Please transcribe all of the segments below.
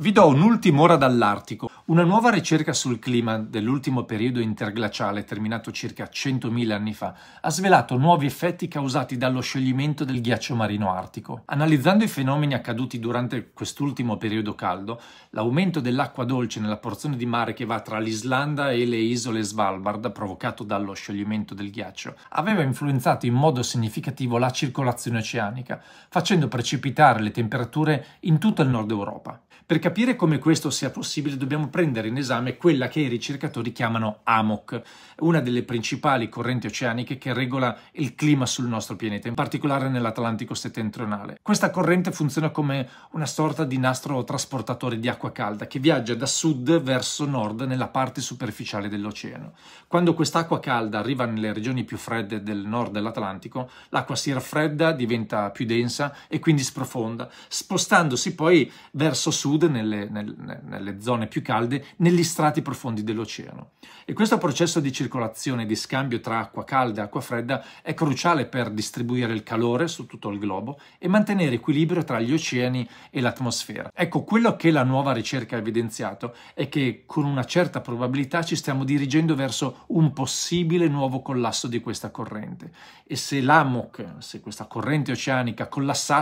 Vi do un'ultima ora dall'Artico. Una nuova ricerca sul clima dell'ultimo periodo interglaciale, terminato circa 100.000 anni fa, ha svelato nuovi effetti causati dallo scioglimento del ghiaccio marino artico. Analizzando i fenomeni accaduti durante quest'ultimo periodo caldo, l'aumento dell'acqua dolce nella porzione di mare che va tra l'Islanda e le isole Svalbard, provocato dallo scioglimento del ghiaccio, aveva influenzato in modo significativo la circolazione oceanica, facendo precipitare le temperature in tutto il nord Europa. Per capire come questo sia possibile dobbiamo prendere in esame quella che i ricercatori chiamano AMOC, una delle principali correnti oceaniche che regola il clima sul nostro pianeta, in particolare nell'Atlantico settentrionale. Questa corrente funziona come una sorta di nastro trasportatore di acqua calda che viaggia da sud verso nord nella parte superficiale dell'oceano. Quando quest'acqua calda arriva nelle regioni più fredde del nord dell'Atlantico, l'acqua si raffredda, diventa più densa e quindi sprofonda, spostandosi poi verso sud nel nelle, nel, nelle zone più calde, negli strati profondi dell'oceano. E questo processo di circolazione, di scambio tra acqua calda e acqua fredda è cruciale per distribuire il calore su tutto il globo e mantenere equilibrio tra gli oceani e l'atmosfera. Ecco, quello che la nuova ricerca ha evidenziato è che con una certa probabilità ci stiamo dirigendo verso un possibile nuovo collasso di questa corrente. E se l'AMOC, se questa corrente oceanica collassasse,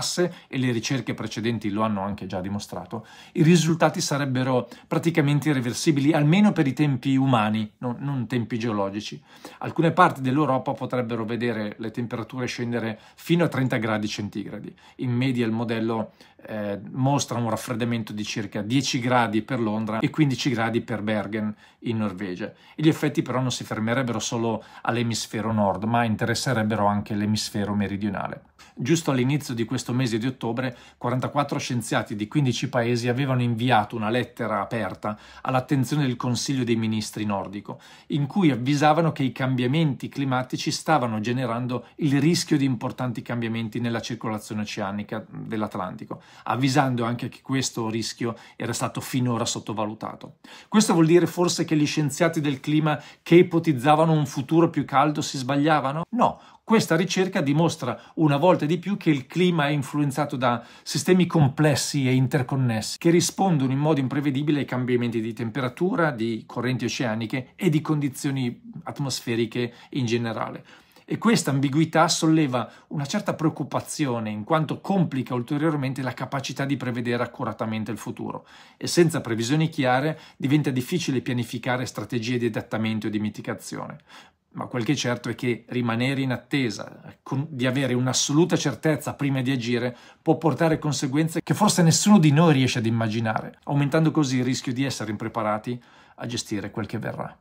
e le ricerche precedenti lo hanno anche già dimostrato, il risultati sarebbero praticamente irreversibili, almeno per i tempi umani, no, non tempi geologici. Alcune parti dell'Europa potrebbero vedere le temperature scendere fino a 30 gradi centigradi. In media il modello eh, mostra un raffreddamento di circa 10 gradi per Londra e 15 gradi per Bergen in Norvegia. E gli effetti però non si fermerebbero solo all'emisfero nord, ma interesserebbero anche l'emisfero meridionale. Giusto all'inizio di questo mese di ottobre, 44 scienziati di 15 paesi avevano avevano inviato una lettera aperta all'attenzione del Consiglio dei Ministri nordico, in cui avvisavano che i cambiamenti climatici stavano generando il rischio di importanti cambiamenti nella circolazione oceanica dell'Atlantico, avvisando anche che questo rischio era stato finora sottovalutato. Questo vuol dire forse che gli scienziati del clima che ipotizzavano un futuro più caldo si sbagliavano? No, questa ricerca dimostra una volta di più che il clima è influenzato da sistemi complessi e interconnessi che rispondono in modo imprevedibile ai cambiamenti di temperatura, di correnti oceaniche e di condizioni atmosferiche in generale. E questa ambiguità solleva una certa preoccupazione in quanto complica ulteriormente la capacità di prevedere accuratamente il futuro e senza previsioni chiare diventa difficile pianificare strategie di adattamento e di mitigazione ma quel che è certo è che rimanere in attesa di avere un'assoluta certezza prima di agire può portare conseguenze che forse nessuno di noi riesce ad immaginare, aumentando così il rischio di essere impreparati a gestire quel che verrà.